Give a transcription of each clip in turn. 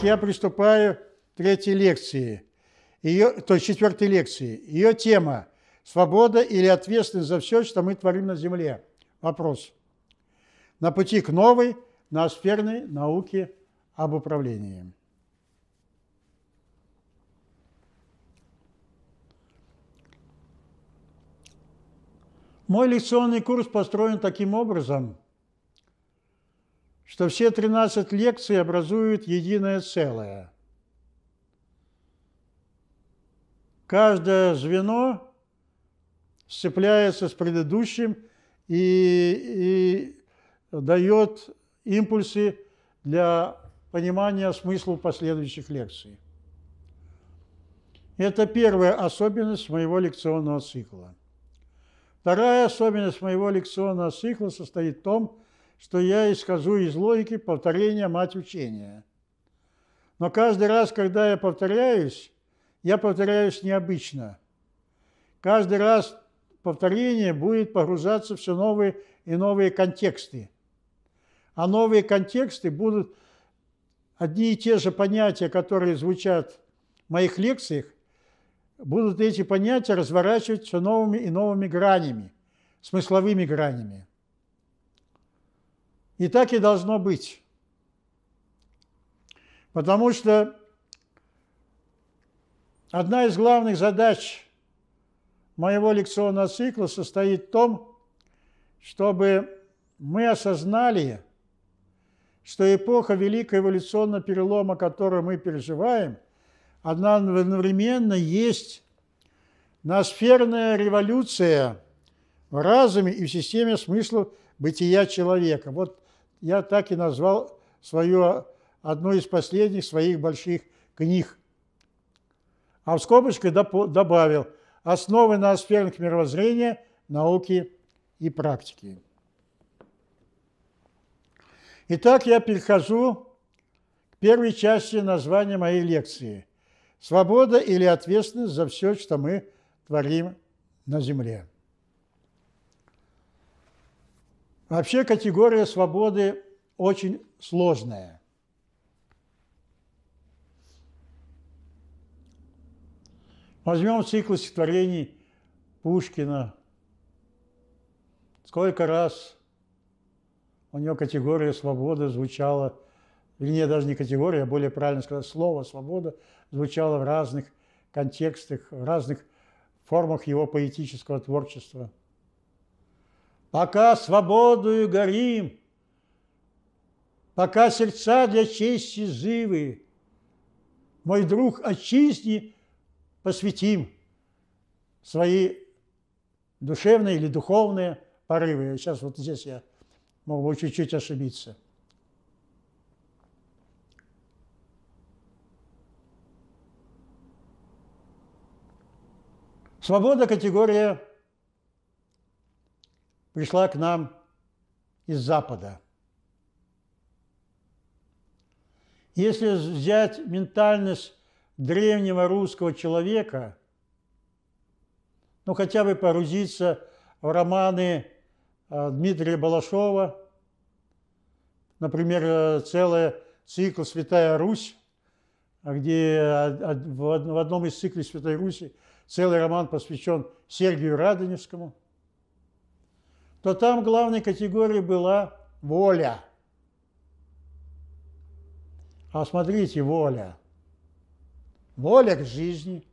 Итак, я приступаю к третьей лекции, ее, то есть четвертой лекции. Ее тема – «Свобода или ответственность за все, что мы творим на Земле?» Вопрос. На пути к новой ноосферной науке об управлении. Мой лекционный курс построен таким образом – что все 13 лекций образуют единое целое. Каждое звено сцепляется с предыдущим и, и дает импульсы для понимания смысла последующих лекций. Это первая особенность моего лекционного цикла. Вторая особенность моего лекционного цикла состоит в том, что что я исхожу из логики повторения мать учения. Но каждый раз, когда я повторяюсь, я повторяюсь необычно. Каждый раз повторение будет погружаться все новые и новые контексты. А новые контексты будут одни и те же понятия, которые звучат в моих лекциях, будут эти понятия разворачивать все новыми и новыми гранями, смысловыми гранями. И так и должно быть. Потому что одна из главных задач моего лекционного цикла состоит в том, чтобы мы осознали, что эпоха великого эволюционного перелома, которую мы переживаем, одновременно есть ноосферная революция в разуме и в системе смыслов бытия человека. Вот я так и назвал свою, одну из последних своих больших книг. А в скобочках добавил «Основы ноосферных мировоззрения, науки и практики». Итак, я перехожу к первой части названия моей лекции «Свобода или ответственность за все, что мы творим на Земле». Вообще категория свободы очень сложная. Возьмем цикл стихотворений Пушкина. Сколько раз у него категория свободы звучала, вернее, даже не категория, а более правильно сказать, слово «свобода» звучало в разных контекстах, в разных формах его поэтического творчества – пока свободою горим, пока сердца для чести живы, мой друг отчизни посвятим свои душевные или духовные порывы. Сейчас вот здесь я могу чуть-чуть ошибиться. Свобода – категория пришла к нам из Запада. Если взять ментальность древнего русского человека, ну хотя бы поразиться в романы э, Дмитрия Балашова, например, э, целый цикл «Святая Русь», а где в одном из циклов «Святой Руси» целый роман посвящен Сергию Радонежскому – то там главной категорией была воля. А смотрите, воля. Воля к жизни.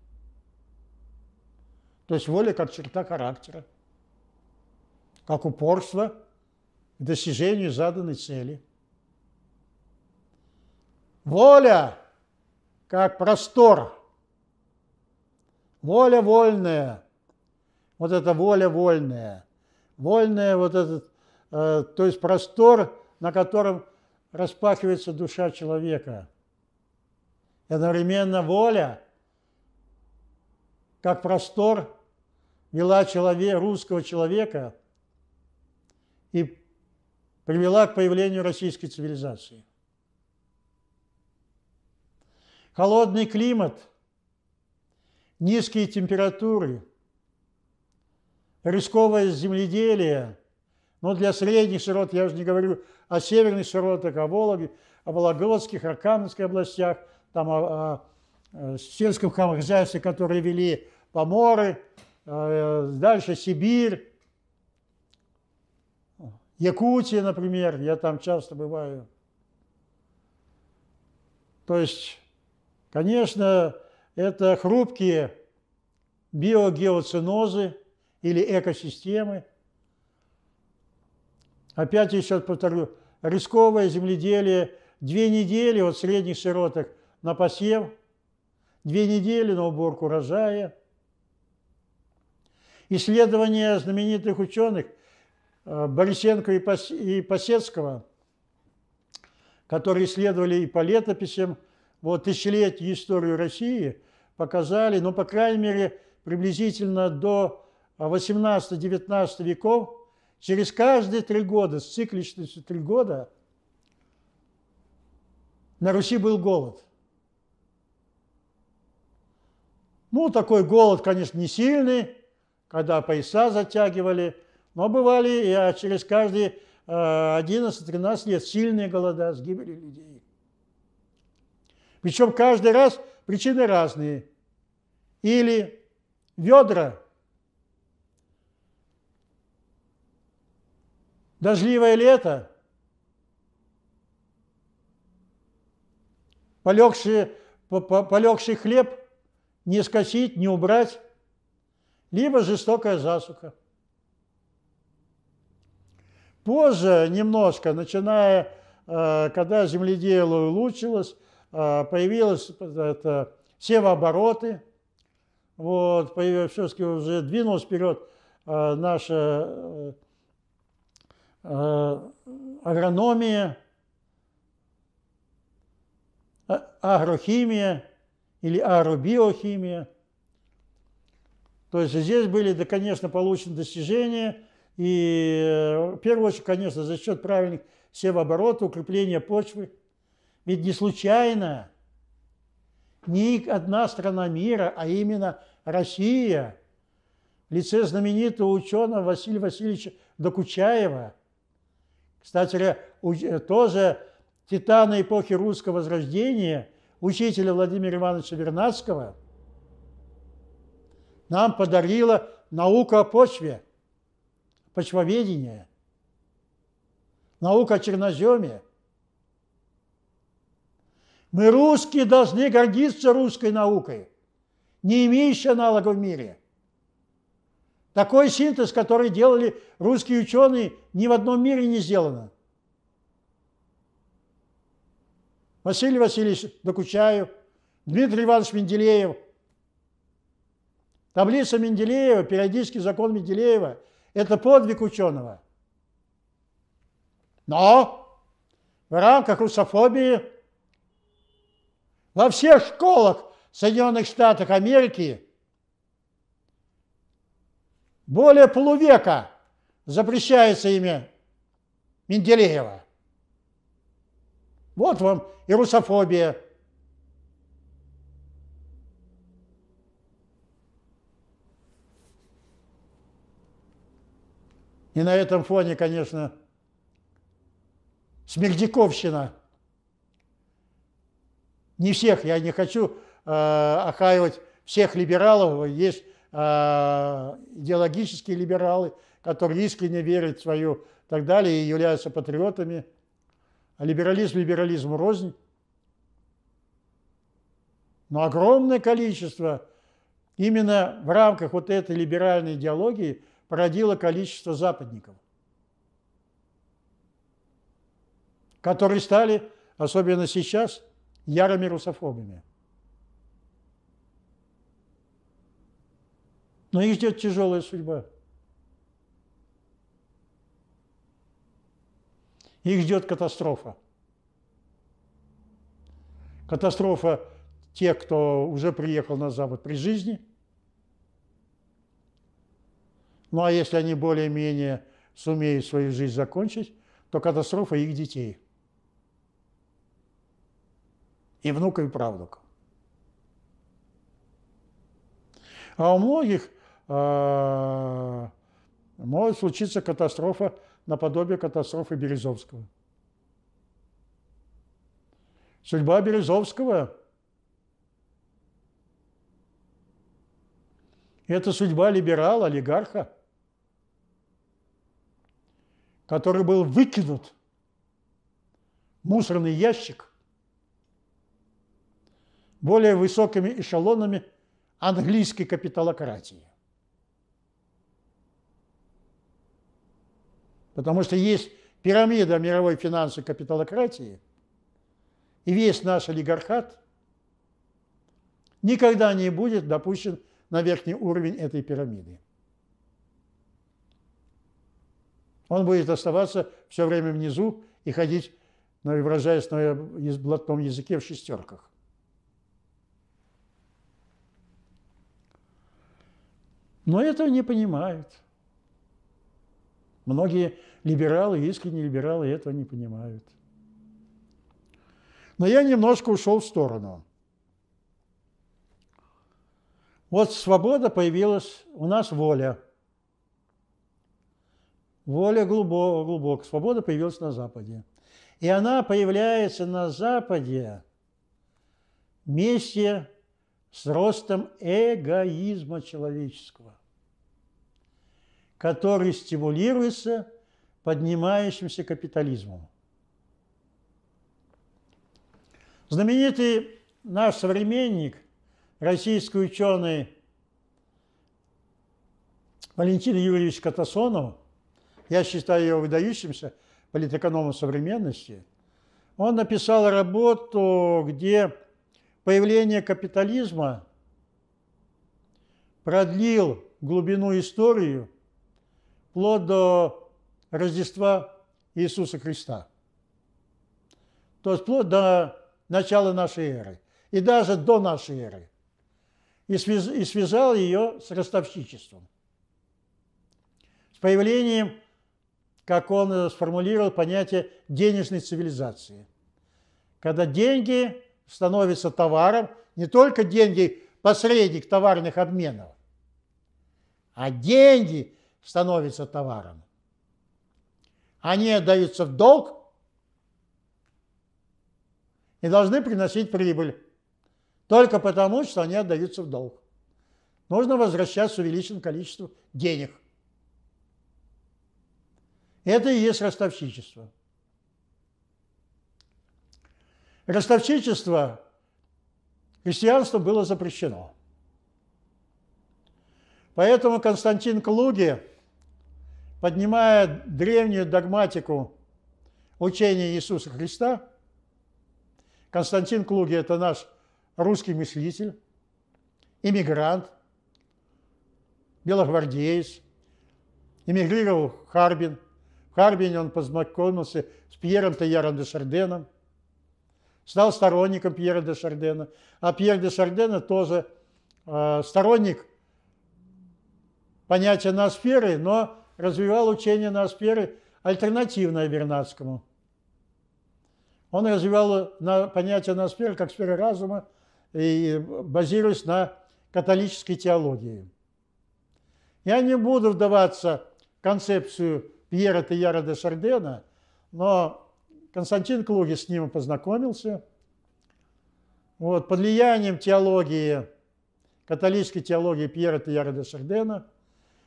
То есть воля как черта характера, как упорство к достижению заданной цели. Воля как простор. Воля вольная. Вот эта воля вольная – вольное вот этот, э, то есть простор, на котором распахивается душа человека. И одновременно воля, как простор, вела человек, русского человека и привела к появлению российской цивилизации. Холодный климат, низкие температуры – рисковое земледелие. Но для средних широт, я уже не говорю о северных широтах, о Вологе, о Вологодских, о Каменской областях, там о, о, о э, сельском хозяйстве, которые вели поморы, э, дальше Сибирь, Якутия, например, я там часто бываю. То есть, конечно, это хрупкие биогеоцинозы, или экосистемы. Опять еще повторю, рисковое земледелие, две недели вот средних широтах на посев, две недели на уборку урожая. Исследования знаменитых ученых э, Борисенко и Посецкого, которые исследовали и по летописям, вот тысячелетнюю историю России, показали, ну, по крайней мере, приблизительно до 18-19 а веков, через каждые три года, с цикличностью три года, на Руси был голод. Ну, такой голод, конечно, не сильный, когда пояса затягивали, но бывали и а через каждые 11-13 э, лет сильные голода с гибелью людей. Причем каждый раз причины разные. Или ведра – дождливое лето, полегший, полегший хлеб не скосить, не убрать, либо жестокая засуха. Позже немножко, начиная, э, когда земледелие улучшилось, э, появилось это, севообороты, вот, появилось, все-таки уже двинулось вперед э, наше Э, агрономия, а, агрохимия или агробиохимия. То есть здесь были, да, конечно, получены достижения, и э, в первую очередь, конечно, за счет правильных севооборота, укрепления почвы. Ведь не случайно ни одна страна мира, а именно Россия, в лице знаменитого ученого Василия Васильевича Докучаева – кстати, э, тоже титана эпохи русского возрождения, учителя Владимира Ивановича Вернадского, нам подарила наука о почве, почвоведение, наука о черноземе. Мы, русские, должны гордиться русской наукой, не имеющей аналога в мире – такой синтез, который делали русские ученые, ни в одном мире не сделано. Василий Васильевич Докучаев, Дмитрий Иванович Менделеев. Таблица Менделеева, периодический закон Менделеева – это подвиг ученого. Но в рамках русофобии во всех школах Соединенных Штатов Америки – более полувека запрещается имя Менделеева. Вот вам и русофобия. И на этом фоне, конечно, смердяковщина. Не всех, я не хочу э, охаивать всех либералов, есть Э, идеологические либералы, которые искренне верят в свою и так далее и являются патриотами. А либерализм либерализму рознь. Но огромное количество именно в рамках вот этой либеральной идеологии породило количество западников, которые стали, особенно сейчас, ярыми русофобами. но их ждет тяжелая судьба. Их ждет катастрофа. Катастрофа тех, кто уже приехал на Запад при жизни. Ну а если они более-менее сумеют свою жизнь закончить, то катастрофа их детей. И внуков, и правнуков. А у многих а, может случиться катастрофа наподобие катастрофы Березовского. Судьба Березовского – это судьба либерала, олигарха, который был выкинут в мусорный ящик более высокими эшелонами английской капиталократии. Потому что есть пирамида мировой финансы капиталократии, и весь наш олигархат никогда не будет допущен на верхний уровень этой пирамиды. Он будет оставаться все время внизу и ходить, ну, выражаясь на блатном языке, в шестерках. Но этого не понимают – Многие либералы, искренние либералы этого не понимают. Но я немножко ушел в сторону. Вот свобода появилась, у нас воля. Воля глубоко, глубоко. Свобода появилась на Западе. И она появляется на Западе вместе с ростом эгоизма человеческого – который стимулируется поднимающимся капитализмом. Знаменитый наш современник, российский ученый Валентин Юрьевич Катасонов, я считаю его выдающимся политэкономом современности, он написал работу, где появление капитализма продлил глубину историю вплоть до Рождества Иисуса Христа. То есть вплоть до начала нашей эры и даже до нашей эры. И, связ, и связал ее с ростовщичеством. С появлением, как он сформулировал понятие денежной цивилизации. Когда деньги становятся товаром, не только деньги – посредник товарных обменов, а деньги – становится товаром. Они отдаются в долг и должны приносить прибыль только потому, что они отдаются в долг. Нужно возвращать с увеличенным количеством денег. Это и есть ростовщичество. Ростовщичество христианством было запрещено. Поэтому Константин Клуги поднимая древнюю догматику учения Иисуса Христа. Константин Клуги – это наш русский мыслитель, иммигрант, белогвардеец, эмигрировал в Харбин. В Харбине он познакомился с Пьером Теяром де Шарденом, стал сторонником Пьера де Шардена. А Пьер де Шардена тоже э, сторонник понятия ноосферы, но развивал учение ноосферы альтернативное Бернацкому. Он развивал на понятие ноосферы как сферы разума, и базируясь на католической теологии. Я не буду вдаваться в концепцию Пьера Тияра де Сардена, но Константин Клуги с ним познакомился. Вот, под влиянием теологии, католической теологии Пьера Тияра де Сардена,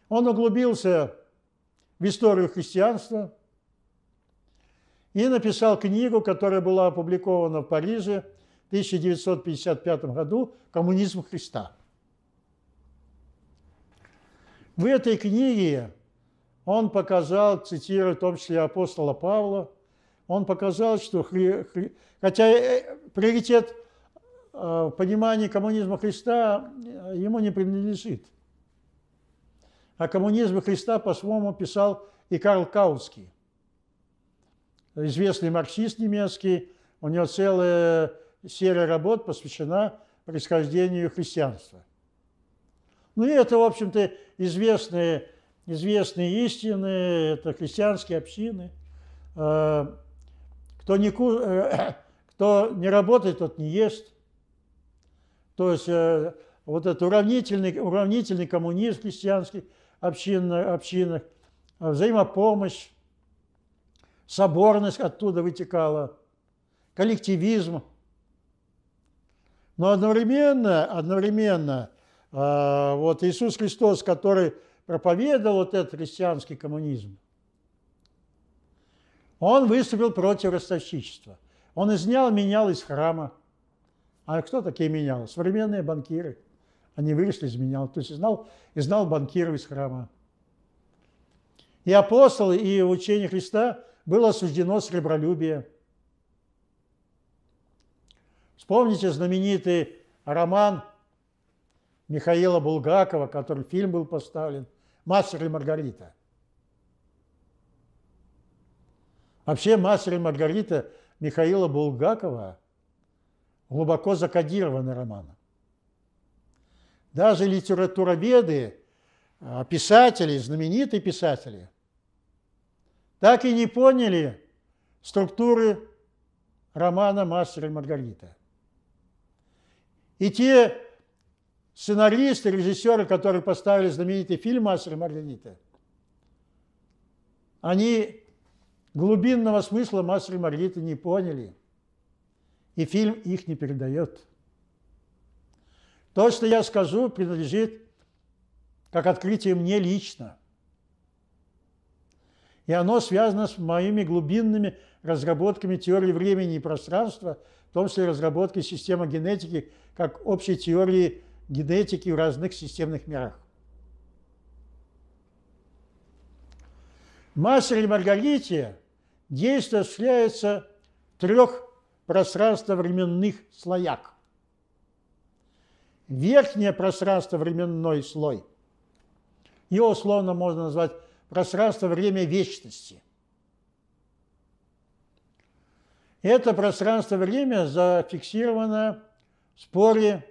он углубился в историю христианства и написал книгу, которая была опубликована в Париже в 1955 году «Коммунизм Христа». В этой книге он показал, цитируя в том числе апостола Павла, он показал, что хри... Хри... хотя э, приоритет в э, понимании коммунизма Христа ему не принадлежит – о коммунизме Христа по-своему писал и Карл Каутский, известный марксист немецкий. У него целая серия работ посвящена происхождению христианства. Ну и это, в общем-то, известные, известные истины, это христианские общины. Э, кто не, э, кто не работает, тот не ест. То есть э, вот этот уравнительный, уравнительный коммунизм христианский – общинных, общинах, а взаимопомощь, соборность оттуда вытекала, коллективизм. Но одновременно, одновременно а, вот Иисус Христос, который проповедовал вот этот христианский коммунизм, он выступил против ростовщичества. Он изнял менял из храма. А кто такие менял? Современные банкиры – они вышли из меня. То есть знал, и знал банкиров из храма. И апостолы, и учение Христа было осуждено сребролюбие. Вспомните знаменитый роман Михаила Булгакова, который фильм был поставлен, «Мастер и Маргарита». Вообще «Мастер и Маргарита» Михаила Булгакова глубоко закодированный роман. Даже литературоведы, а, писатели, знаменитые писатели, так и не поняли структуры романа «Мастер и Маргарита». И те сценаристы, режиссеры, которые поставили знаменитый фильм «Мастер и Маргарита», они глубинного смысла «Мастер и Маргарита» не поняли, и фильм их не передает. То, что я скажу, принадлежит как открытие мне лично. И оно связано с моими глубинными разработками теории времени и пространства, в том числе разработкой системы генетики как общей теории генетики в разных системных мирах. Мастер и Маргарите действие осуществляется в трех пространствовременных слоях – верхнее пространство временной слой. Его условно можно назвать пространство время вечности. Это пространство-время зафиксировано в споре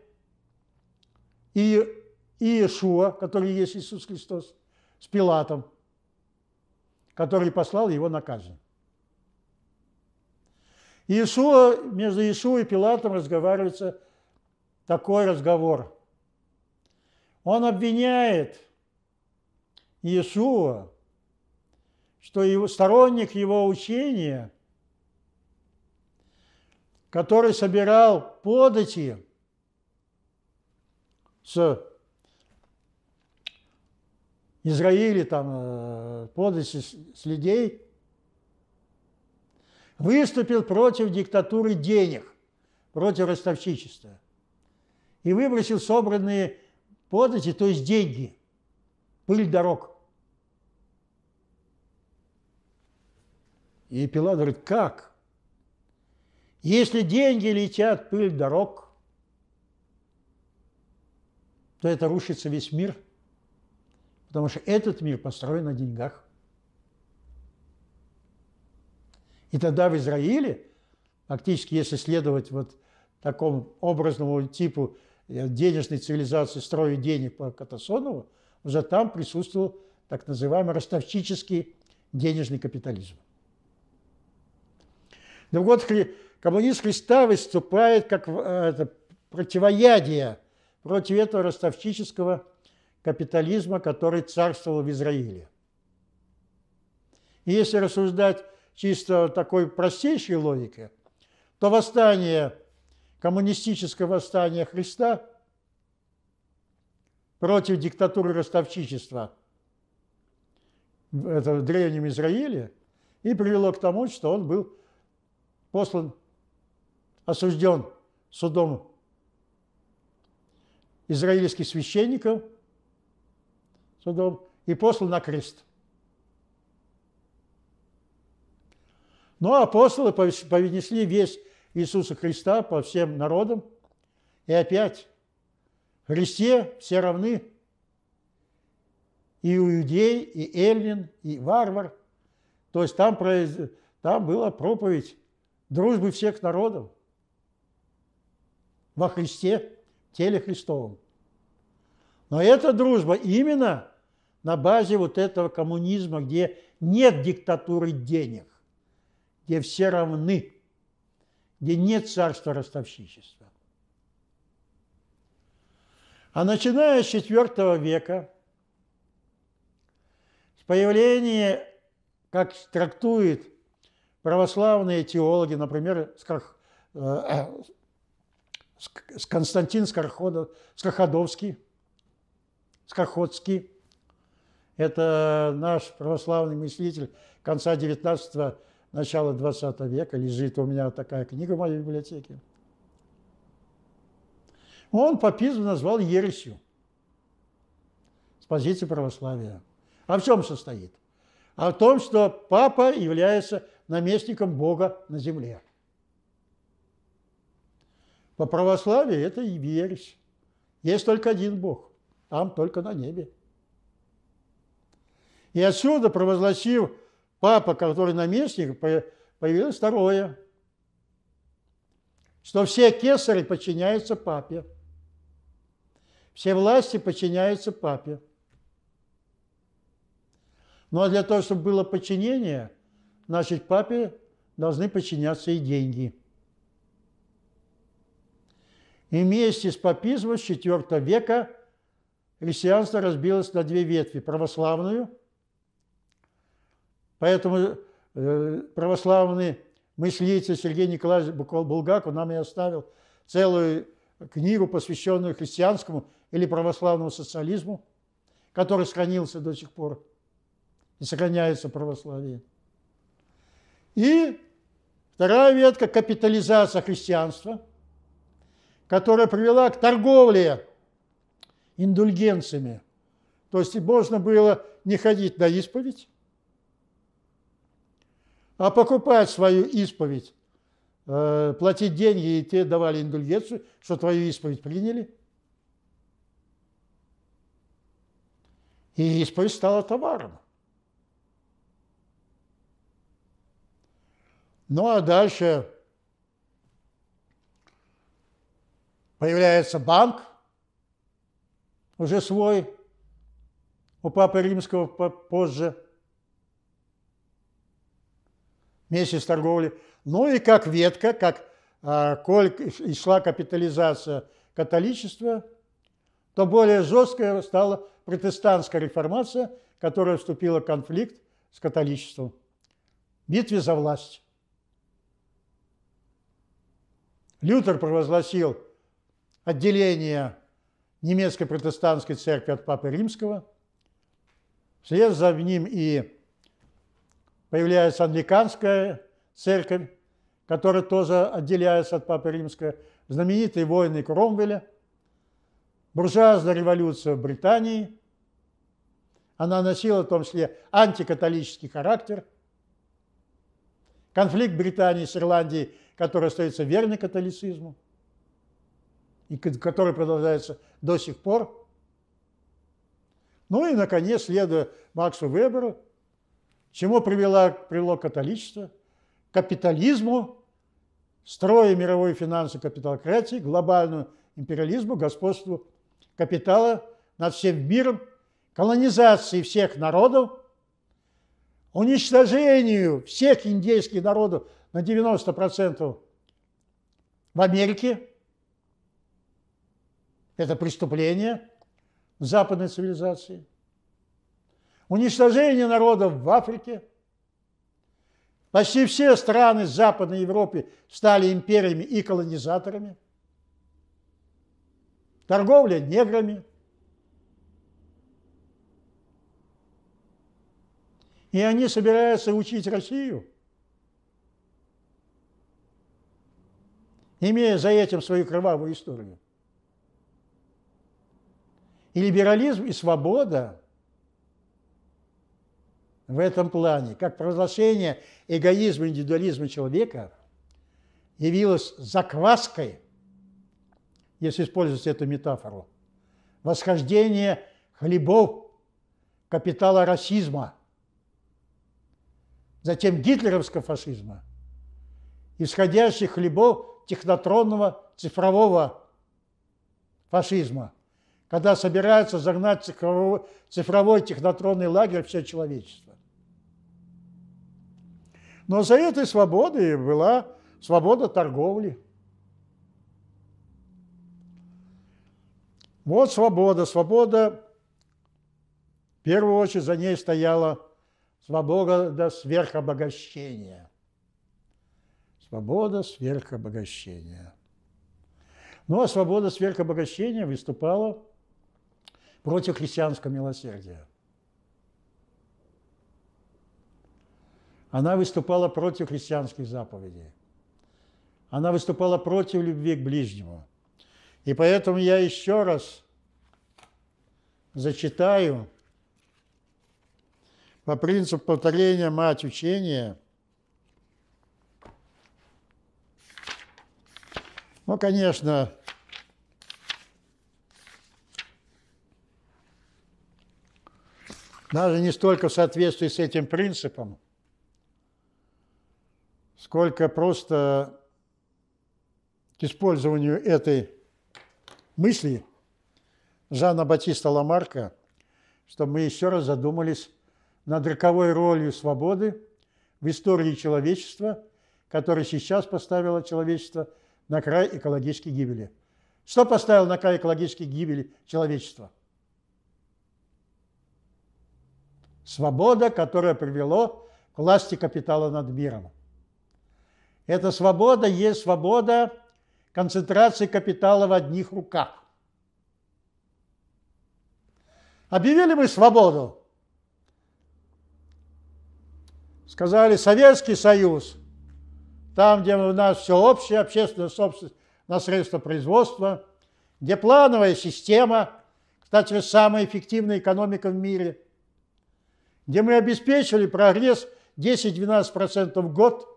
и Иешуа, который есть Иисус Христос, с Пилатом, который послал его на казнь. Иешуа, между Иешуа и Пилатом разговаривается такой разговор. Он обвиняет Иешуа, что его, сторонник его учения, который собирал подати с Израиля, там, э, подати с людей, выступил против диктатуры денег, против ростовщичества – и выбросил собранные подати, то есть деньги, пыль дорог. И Пилат говорит, как? Если деньги летят, пыль дорог, то это рушится весь мир, потому что этот мир построен на деньгах. И тогда в Израиле, фактически, если следовать вот такому образному типу денежной цивилизации строя денег по Катасонову, уже там присутствовал так называемый ростовчический денежный капитализм. Но ну вот коммунистская став выступает как э, это, противоядие против этого ростовчического капитализма, который царствовал в Израиле. И если рассуждать чисто такой простейшей логикой, то восстание коммунистическое восстание Христа против диктатуры ростовчичества это в Древнем Израиле и привело к тому, что он был послан, осужден судом израильских священников, судом, и послан на крест. Но ну, а апостолы повинесли весь Иисуса Христа по всем народам. И опять, в Христе все равны. И у иудей, и эллин, и варвар. То есть там, произ... там была проповедь дружбы всех народов во Христе, теле Христовом. Но эта дружба именно на базе вот этого коммунизма, где нет диктатуры денег, где все равны – где нет царства ростовщичества. А начиная с IV века, с появления, как трактует православные теологи, например, с э, э, Константин Скорходовский, Скорходский, это наш православный мыслитель конца XIX века начала 20 века, лежит у меня такая книга в моей библиотеке. Он папизм назвал ересью с позиции православия. А в чем состоит? А в том, что папа является наместником Бога на земле. По православию это и ересь. Есть только один Бог, там только на небе. И отсюда, провозгласив папа, который наместник, появилось второе, что все кесары подчиняются папе, все власти подчиняются папе. Но ну, а для того, чтобы было подчинение, значит, папе должны подчиняться и деньги. И вместе с папизмом с IV века христианство разбилось на две ветви – православную – Поэтому э, православный мыслитель Сергей Николаевич Булгаков нам и оставил целую книгу, посвященную христианскому или православному социализму, который сохранился до сих пор и сохраняется православие. И вторая ветка – капитализация христианства, которая привела к торговле индульгенциями. То есть можно было не ходить на исповедь, а покупать свою исповедь, э, платить деньги, и те давали индульгенцию, что твою исповедь приняли. И исповедь стала товаром. Ну а дальше появляется банк, уже свой, у Папы Римского позже – месяц торговли. Ну и как ветка, как а, коль и шла капитализация католичества, то более жесткая стала протестантская реформация, которая вступила в конфликт с католичеством. Битве за власть. Лютер провозгласил отделение немецкой протестантской церкви от Папы Римского. Вслед за ним и появляется англиканская церковь, которая тоже отделяется от Папы Римского, знаменитые войны Кромвеля, буржуазная революция в Британии, она носила в том числе антикатолический характер, конфликт Британии с Ирландией, который остается верной католицизму, и который продолжается до сих пор. Ну и, наконец, следуя Максу Веберу, Чему привело, привело католичество? К капитализму, строя мировой финансы капиталократии, глобальному империализму, господству капитала над всем миром, колонизации всех народов, уничтожению всех индейских народов на 90% в Америке. Это преступление западной цивилизации – уничтожение народов в Африке. Почти все страны Западной Европы стали империями и колонизаторами. Торговля неграми. И они собираются учить Россию, имея за этим свою кровавую историю. И либерализм, и свобода – в этом плане, как провозглашение эгоизма, индивидуализма человека явилось закваской, если использовать эту метафору, восхождение хлебов капитала расизма, затем гитлеровского фашизма, исходящих хлебов технотронного цифрового фашизма, когда собираются загнать цифровой, цифровой технотронный лагерь все человечество. Но за этой свободой была свобода торговли. Вот свобода. Свобода, в первую очередь, за ней стояла свобода сверхобогащения. Свобода сверхобогащения. Ну а свобода сверхобогащения выступала против христианского милосердия. Она выступала против христианских заповедей. Она выступала против любви к ближнему. И поэтому я еще раз зачитаю по принципу повторения мать учения. Ну, конечно, даже не столько в соответствии с этим принципом – сколько просто к использованию этой мысли Жана Батиста Ламарка, что мы еще раз задумались над роковой ролью свободы в истории человечества, которая сейчас поставила человечество на край экологической гибели. Что поставил на край экологической гибели человечество? Свобода, которая привела к власти капитала над миром. Эта свобода есть свобода концентрации капитала в одних руках. Объявили мы свободу. Сказали, Советский Союз, там, где у нас все общее, общественная собственность на средства производства, где плановая система, кстати, самая эффективная экономика в мире, где мы обеспечили прогресс 10-12% в год –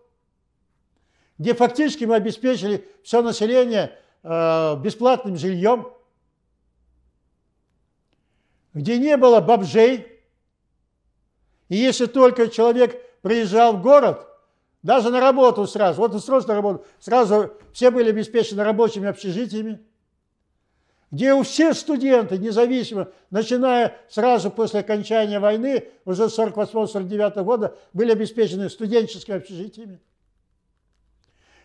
где фактически мы обеспечили все население э, бесплатным жильем, где не было бомжей. И если только человек приезжал в город, даже на работу сразу, вот сразу на работу, сразу все были обеспечены рабочими общежитиями, где у всех студенты, независимо, начиная сразу после окончания войны, уже с 1948-1949 года, были обеспечены студенческими общежитиями.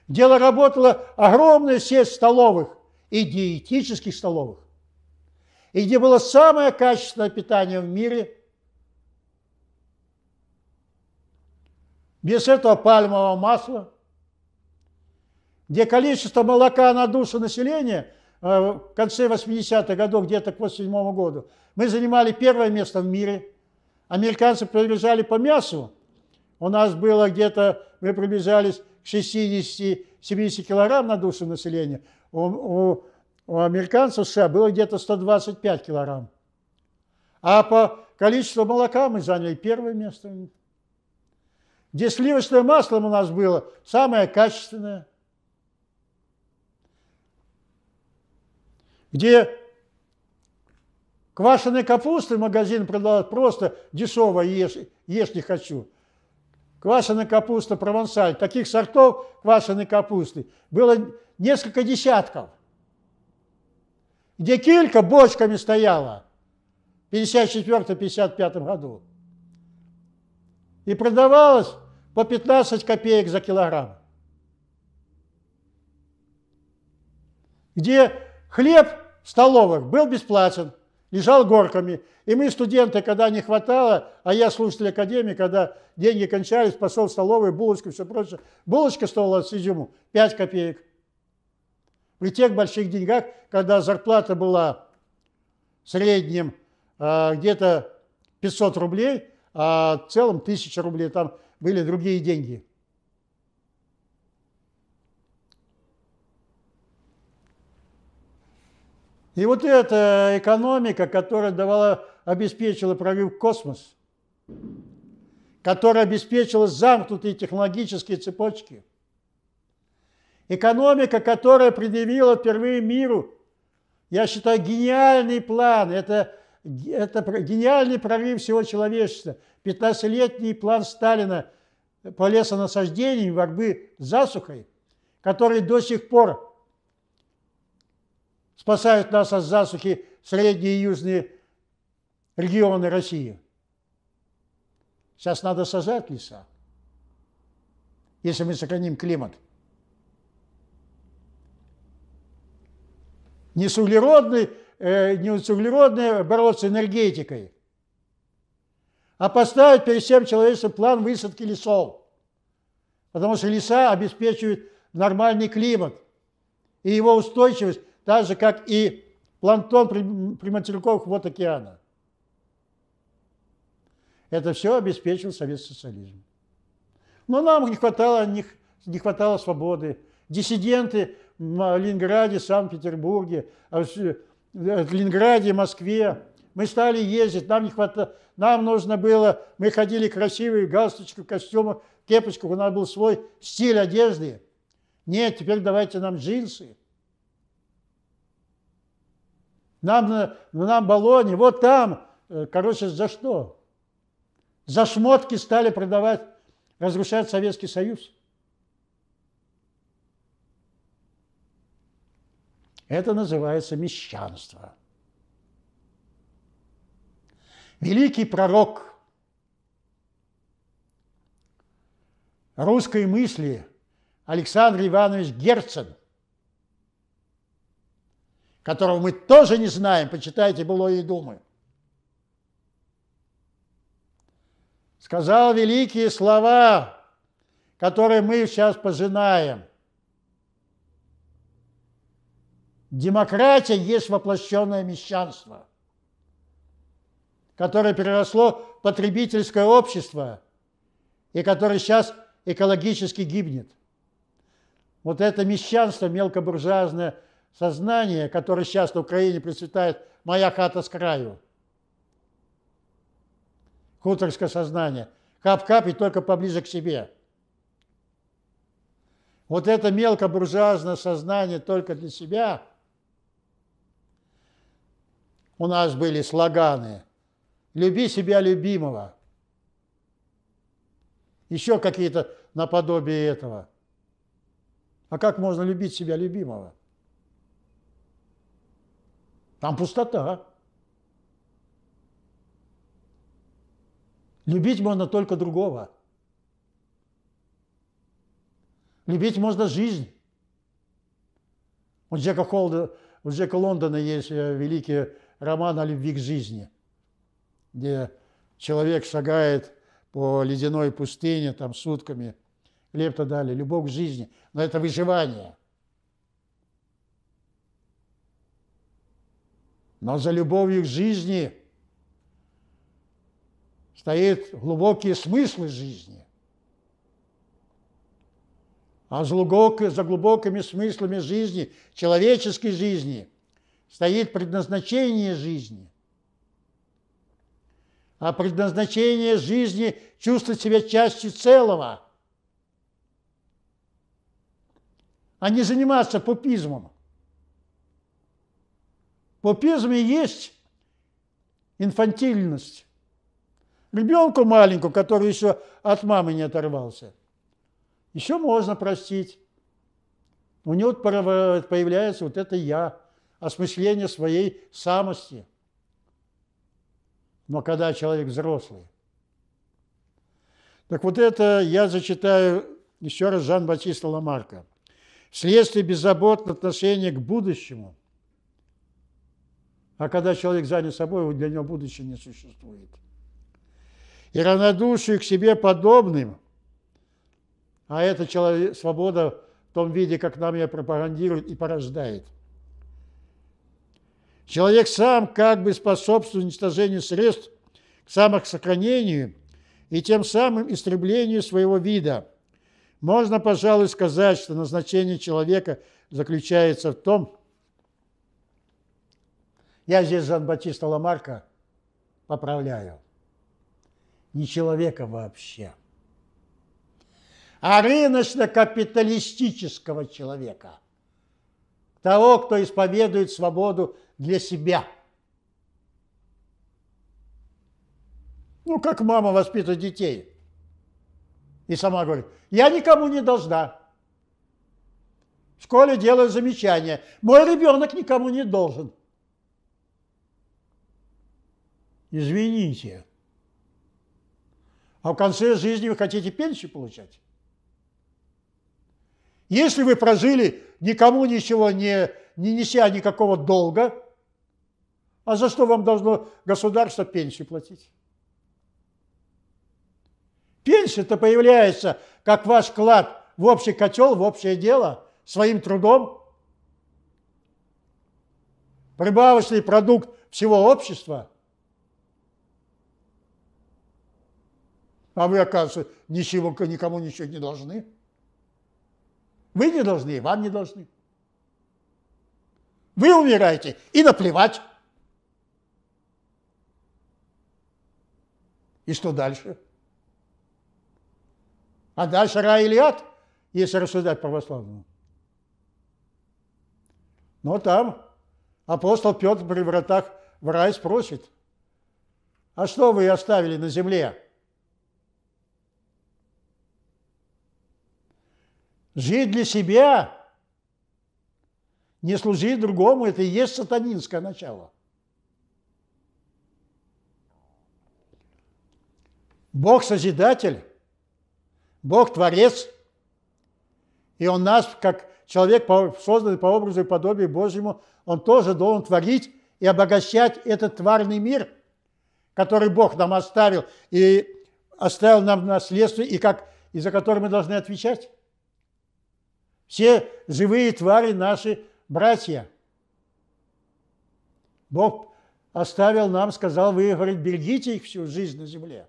Дело работала огромная сеть столовых и диетических столовых, и где было самое качественное питание в мире. Без этого пальмового масла, где количество молока на душу населения э, в конце 80-х годов, где-то к 87 -го году, мы занимали первое место в мире. Американцы приближали по мясу. У нас было где-то, мы приближались 60-70 килограмм на душу населения, у, у, у американцев США было где-то 125 килограмм. А по количеству молока мы заняли первое место. Где сливочное масло у нас было самое качественное. Где квашеной капусты магазин продал просто дешево, ешь, ешь не хочу квашеная капуста, провансаль. Таких сортов квашеной капусты было несколько десятков, где килька бочками стояла в 54-55 году. И продавалась по 15 копеек за килограмм. Где хлеб столовых был бесплатен – бежал горками. И мы, студенты, когда не хватало, а я слушатель академии, когда деньги кончались, пошел в столовую, булочку, все прочее. Булочка стоила с изюму 5 копеек. При тех больших деньгах, когда зарплата была в среднем а, где-то 500 рублей, а в целом 1000 рублей, там были другие деньги. И вот эта экономика, которая давала, обеспечила прорыв в космос, которая обеспечила замкнутые технологические цепочки, экономика, которая предъявила впервые миру, я считаю, гениальный план, это, это гениальный прорыв всего человечества, 15-летний план Сталина по лесонасаждениям, борьбы с засухой, который до сих пор спасают нас от засухи средние и южные регионы России. Сейчас надо сажать леса, если мы сохраним климат. Не с углеродной, э, не с углеродной бороться с энергетикой, а поставить перед всем человечеством план высадки лесов. Потому что леса обеспечивают нормальный климат и его устойчивость так же, как и планктон приматериковых вод океана. Это все обеспечил советский социализм. Но нам не хватало, не, хватало свободы. Диссиденты в Ленинграде, Санкт-Петербурге, а в Ленинграде, Москве. Мы стали ездить, нам не хватало, нам нужно было, мы ходили красивые галстучки, костюмы, кепочку, у нас был свой стиль одежды. Нет, теперь давайте нам джинсы – нам на, на баллоне, вот там, э, короче, за что? За шмотки стали продавать, разрушать Советский Союз. Это называется мещанство. Великий пророк русской мысли Александр Иванович Герцен которого мы тоже не знаем, почитайте былое и думы. Сказал великие слова, которые мы сейчас пожинаем. Демократия есть воплощенное мещанство, которое переросло в потребительское общество и которое сейчас экологически гибнет. Вот это мещанство мелкобуржуазное – сознание, которое сейчас в Украине процветает, моя хата с краю. Хуторское сознание. Кап-кап и только поближе к себе. Вот это мелкобуржуазное сознание только для себя. У нас были слоганы. Люби себя любимого. Еще какие-то наподобие этого. А как можно любить себя любимого? Там пустота. Любить можно только другого. Любить можно жизнь. У Джека, Холда, у Джека Лондона есть э, великий роман о любви к жизни, где человек шагает по ледяной пустыне там сутками. Лепта дали. Любовь к жизни. Но это выживание – но за любовью к жизни стоит глубокие смыслы жизни. А за, глубокими смыслами жизни, человеческой жизни, стоит предназначение жизни. А предназначение жизни – чувствовать себя частью целого, а не заниматься пупизмом – пупизме есть инфантильность. Ребенку маленькому, который еще от мамы не оторвался, еще можно простить. У него появляется вот это «я», осмысление своей самости. Но когда человек взрослый. Так вот это я зачитаю еще раз Жан-Батиста Ламарка. Вследствие беззаботного отношения к будущему – а когда человек занят собой, для него будущее не существует. И равнодушие к себе подобным, а это человек, свобода в том виде, как нам ее пропагандируют и порождает. Человек сам как бы способствует уничтожению средств к самосохранению и тем самым истреблению своего вида. Можно, пожалуй, сказать, что назначение человека заключается в том, я здесь Жан-Батиста Ламарка поправляю. Не человека вообще, а рыночно-капиталистического человека. Того, кто исповедует свободу для себя. Ну, как мама воспитывает детей. И сама говорит, я никому не должна. В школе делают замечания, Мой ребенок никому не должен. Извините. А в конце жизни вы хотите пенсию получать? Если вы прожили никому ничего не, не неся никакого долга, а за что вам должно государство пенсию платить? Пенсия-то появляется как ваш вклад в общий котел, в общее дело, своим трудом. Прибавочный продукт всего общества – а вы, оказывается, ничего, никому ничего не должны. Вы не должны, и вам не должны. Вы умираете, и наплевать. И что дальше? А дальше рай или ад, если рассуждать православному. Но там апостол Петр при вратах в рай спросит, а что вы оставили на земле? Жить для себя, не служить другому, это и есть сатанинское начало. Бог Созидатель, Бог Творец, и Он нас, как человек, созданный по образу и подобию Божьему, Он тоже должен творить и обогащать этот тварный мир, который Бог нам оставил и оставил нам в наследство, и как, и за который мы должны отвечать. Все живые твари наши братья. Бог оставил нам, сказал, вы, говорит, берегите их всю жизнь на земле.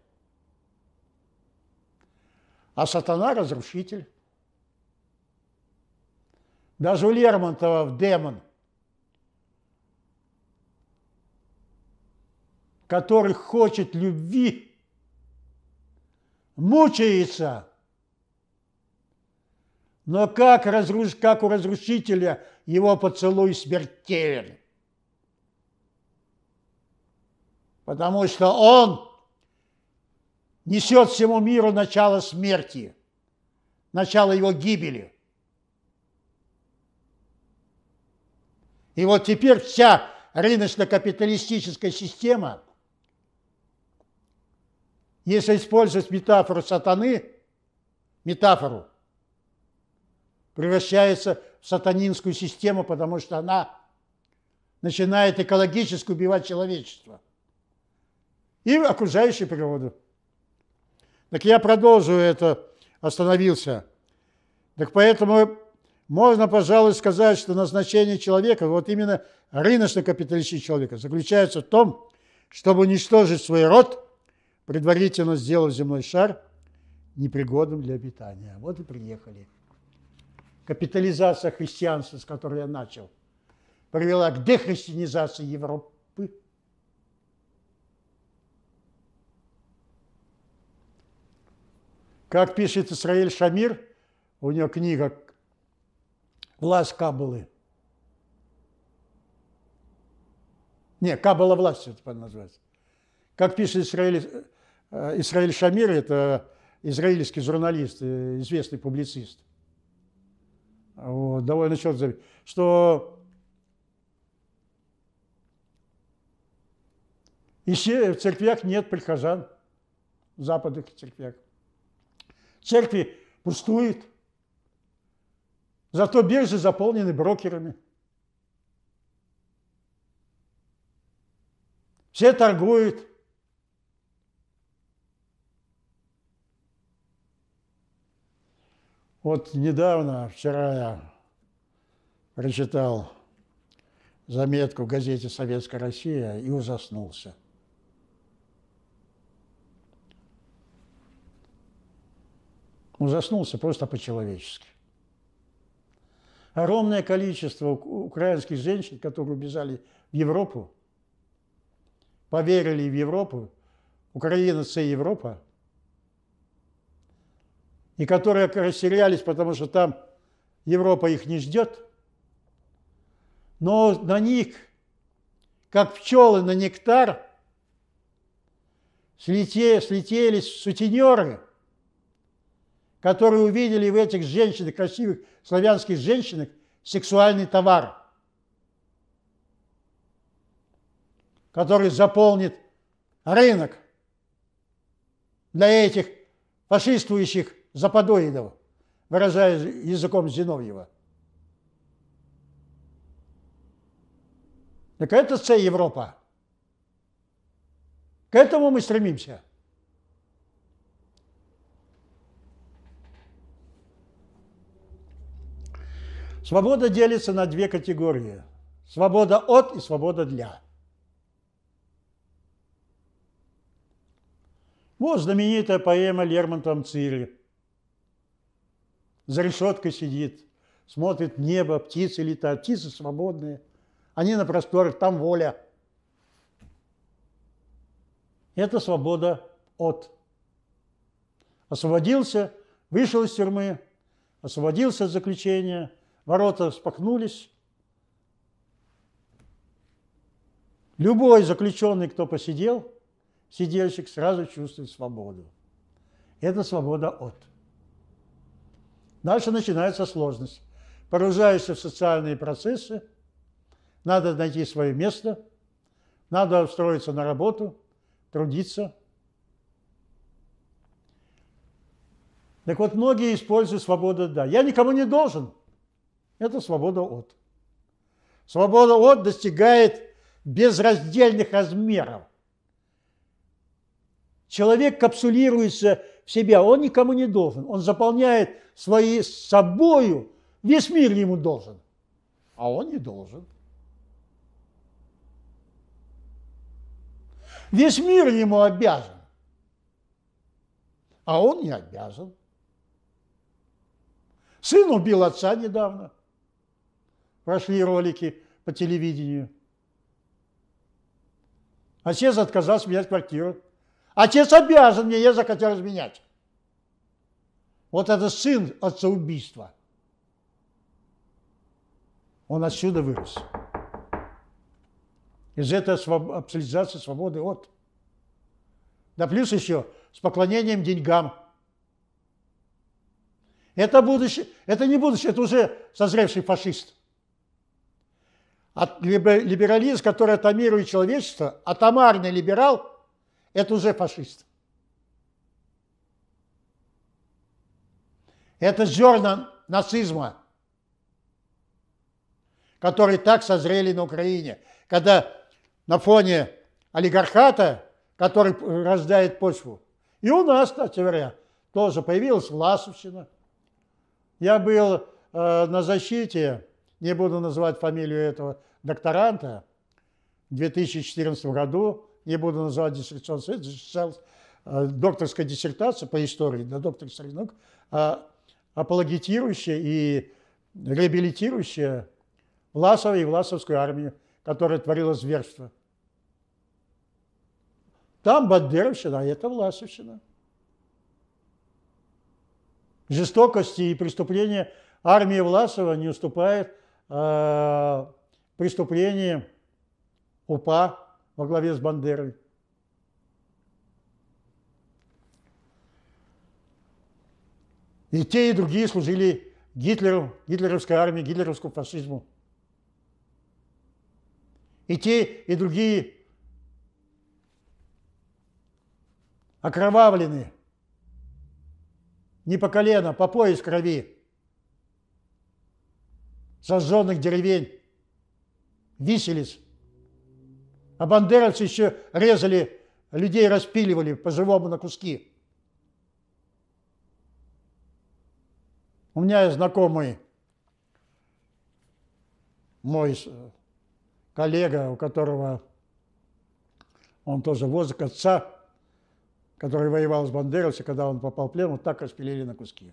А сатана – разрушитель. Даже у Лермонтова в «Демон», который хочет любви, мучается – но как, разруш... как у разрушителя его поцелуй смертелен. Потому что он несет всему миру начало смерти, начало его гибели. И вот теперь вся рыночно-капиталистическая система, если использовать метафору сатаны, метафору – превращается в сатанинскую систему, потому что она начинает экологически убивать человечество и окружающую природу. Так я продолжу это, остановился. Так поэтому можно, пожалуй, сказать, что назначение человека, вот именно рыночно-капиталистического человека, заключается в том, чтобы уничтожить свой род, предварительно сделав земной шар непригодным для обитания. Вот и приехали капитализация христианства, с которой я начал, привела к дехристианизации Европы. Как пишет Исраиль Шамир, у него книга «Власть Кабылы». Не, Кабала власть это называется. Как пишет Исраиль, э, Исраиль Шамир, это израильский журналист, э, известный публицист – вот, довольно четко, что в церквях нет прихожан, в западных церквях. Церкви пустуют, зато биржи заполнены брокерами. Все торгуют, Вот недавно, вчера я прочитал заметку в газете «Советская Россия» и ужаснулся. Ужаснулся просто по-человечески. Огромное количество украинских женщин, которые убежали в Европу, поверили в Европу, Украина и Европа – и которые растерялись, потому что там Европа их не ждет. Но на них, как пчелы на нектар, слетели, слетелись сутенеры, которые увидели в этих женщинах, красивых славянских женщинах, сексуальный товар, который заполнит рынок для этих фашистующих западоидов, выражая языком Зиновьева. Так это цель Европа. К этому мы стремимся. Свобода делится на две категории. Свобода от и свобода для. Вот знаменитая поэма Лермонтом Цири за решеткой сидит, смотрит небо, птицы летают, птицы свободные. Они на просторах, там воля. Это свобода от. Освободился, вышел из тюрьмы, освободился от заключения, ворота вспахнулись. Любой заключенный, кто посидел, сидельщик сразу чувствует свободу. Это свобода от. Дальше начинается сложность. Погружаешься в социальные процессы, надо найти свое место, надо устроиться на работу, трудиться. Так вот, многие используют свободу «да». Я никому не должен. Это свобода «от». Свобода «от» достигает безраздельных размеров – Человек капсулируется в себя, он никому не должен. Он заполняет свои собою, весь мир ему должен. А он не должен. Весь мир ему обязан. А он не обязан. Сын убил отца недавно. Прошли ролики по телевидению. Отец отказался менять квартиру. Отец обязан мне, я захотел изменять. Вот это сын отца убийства. Он отсюда вырос. Из этой своб... абсолютизации свободы от. Да плюс еще с поклонением деньгам. Это будущее, это не будущее, это уже созревший фашист. От либерализм, который атомирует человечество, атомарный либерал – это уже фашист. Это зерна нацизма, которые так созрели на Украине, когда на фоне олигархата, который рождает почву, и у нас, кстати говоря, тоже появилась Власовщина. Я был э, на защите, не буду называть фамилию этого докторанта, в 2014 году не буду называть диссертацией, защищал э, докторская диссертация по истории, на докторских наук, а, апологетирующая и реабилитирующая Власова и Власовскую армию, которая творила зверство. Там Бандеровщина, а это Власовщина. Жестокости и преступления армии Власова не уступает э, преступлениям УПА во главе с Бандерой. И те, и другие служили Гитлеру, гитлеровской армии, гитлеровскому фашизму. И те, и другие окровавлены, не по колено, а по пояс крови, сожженных деревень, виселись. А бандеровцы еще резали, людей распиливали по-живому на куски. У меня есть знакомый, мой коллега, у которого он тоже возок отца, который воевал с бандеровцами, когда он попал в плен, вот так распилили на куски.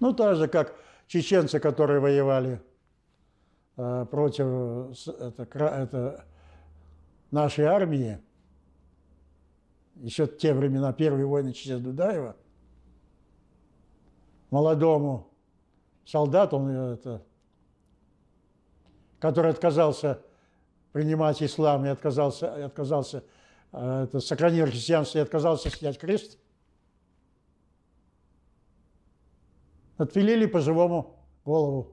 Ну, так же, как чеченцы, которые воевали э, против это, это, нашей армии, еще в те времена первой войны чечен Дудаева, молодому солдату, он, э, это, который отказался принимать ислам и отказался, и отказался э, это, сохранил христианство и отказался снять крест – Отпилили по-живому голову.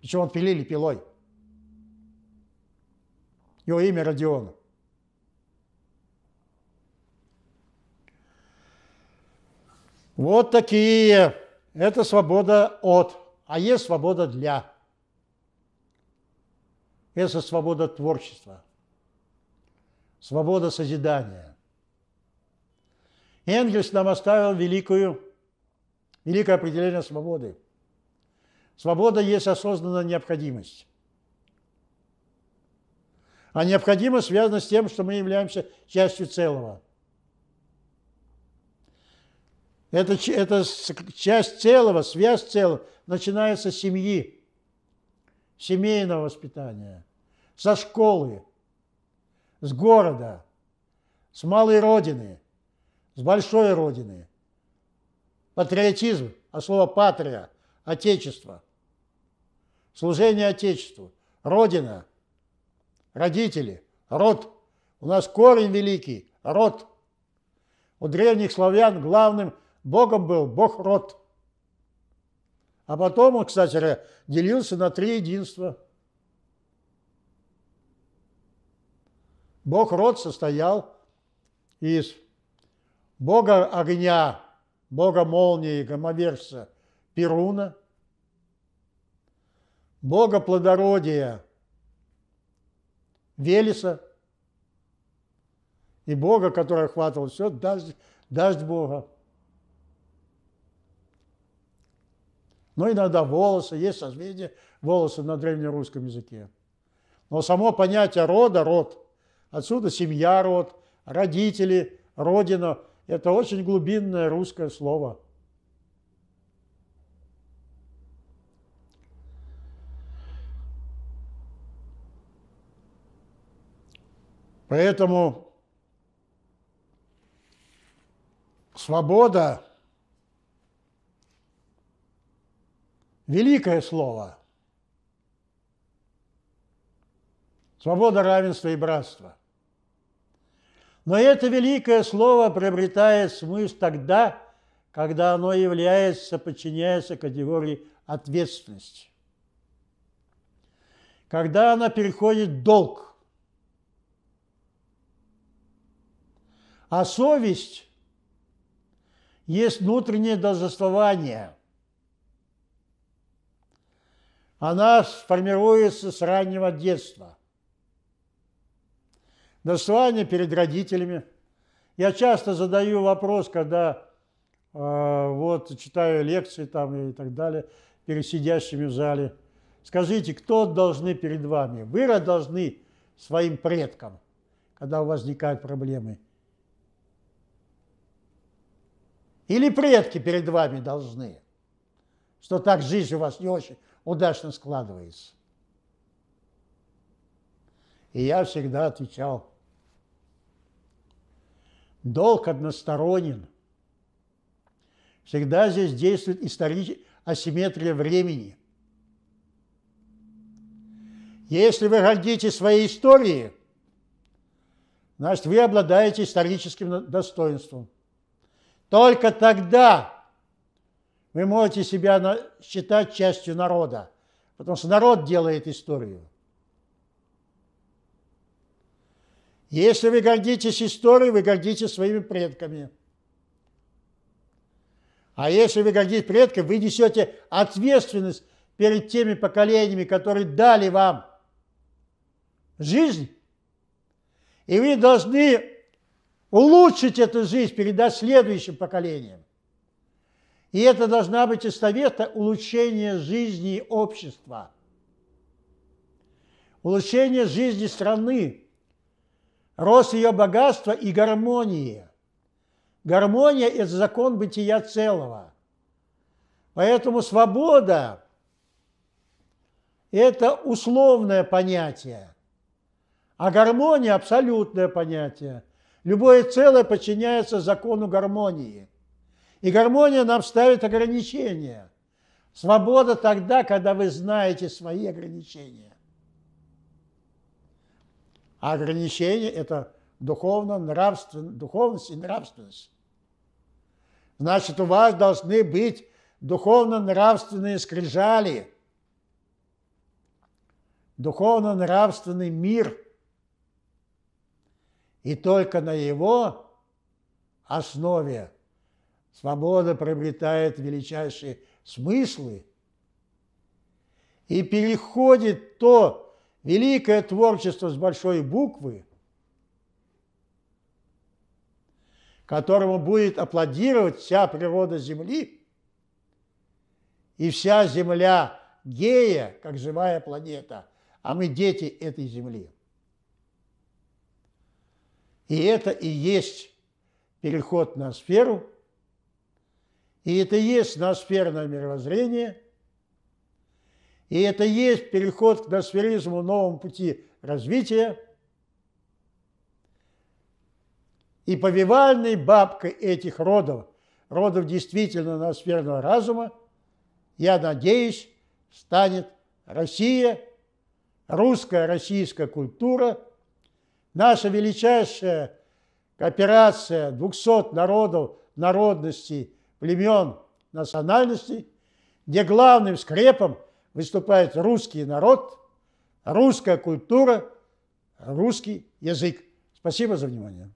Причем отпилили пилой. Его имя Родиона. Вот такие. Это свобода от, а есть свобода для. Это свобода творчества, свобода созидания. Энгельс нам оставил великую великое определение свободы. Свобода есть осознанная необходимость. А необходимость связана с тем, что мы являемся частью целого. Это, это часть целого, связь целого начинается с семьи, семейного воспитания, со школы, с города, с малой родины, с большой родины – Патриотизм от а слово «патрия» – отечество. Служение отечеству, родина, родители, род. У нас корень великий – род. У древних славян главным богом был бог-род. А потом он, кстати, делился на три единства. Бог-род состоял из бога огня, бога молнии и громовержца Перуна, бога плодородия Велеса и бога, который охватывал все, даст дождь бога. Но иногда волосы, есть созвездие волосы на древнерусском языке. Но само понятие рода, род, отсюда семья, род, родители, родина – это очень глубинное русское слово. Поэтому свобода – великое слово. Свобода, равенство и братство – но это великое слово приобретает смысл тогда, когда оно является, подчиняется категории ответственности. Когда оно переходит в долг. А совесть есть внутреннее должествование. Она сформируется с раннего детства – достояние перед родителями. Я часто задаю вопрос, когда э, вот читаю лекции там и так далее, перед сидящими в зале. Скажите, кто должны перед вами? Вы должны своим предкам, когда возникают проблемы. Или предки перед вами должны, что так жизнь у вас не очень удачно складывается. И я всегда отвечал – Долг односторонен. Всегда здесь действует историческая асимметрия времени. Если вы гордитесь своей историей, значит, вы обладаете историческим достоинством. Только тогда вы можете себя считать частью народа, потому что народ делает историю. Если вы гордитесь историей, вы гордитесь своими предками. А если вы гордитесь предками, вы несете ответственность перед теми поколениями, которые дали вам жизнь. И вы должны улучшить эту жизнь, передать следующим поколениям. И это должна быть эстафета улучшения жизни общества, улучшение жизни страны, рост ее богатства и гармонии. Гармония – это закон бытия целого. Поэтому свобода – это условное понятие, а гармония – абсолютное понятие. Любое целое подчиняется закону гармонии. И гармония нам ставит ограничения. Свобода тогда, когда вы знаете свои ограничения. А ограничение – это духовно, нравствен, духовность и нравственность. Значит, у вас должны быть духовно-нравственные скрижали, духовно-нравственный мир. И только на его основе свобода приобретает величайшие смыслы и переходит то, великое творчество с большой буквы, которому будет аплодировать вся природа Земли и вся Земля гея, как живая планета, а мы дети этой Земли. И это и есть переход на сферу, и это и есть ноосферное мировоззрение – и это есть переход к досферизму, новому пути развития. И повивальной бабкой этих родов, родов действительно ноосферного разума, я надеюсь, станет Россия, русская российская культура, наша величайшая кооперация 200 народов, народностей, племен, национальностей, где главным скрепом – выступает русский народ, русская культура, русский язык. Спасибо за внимание.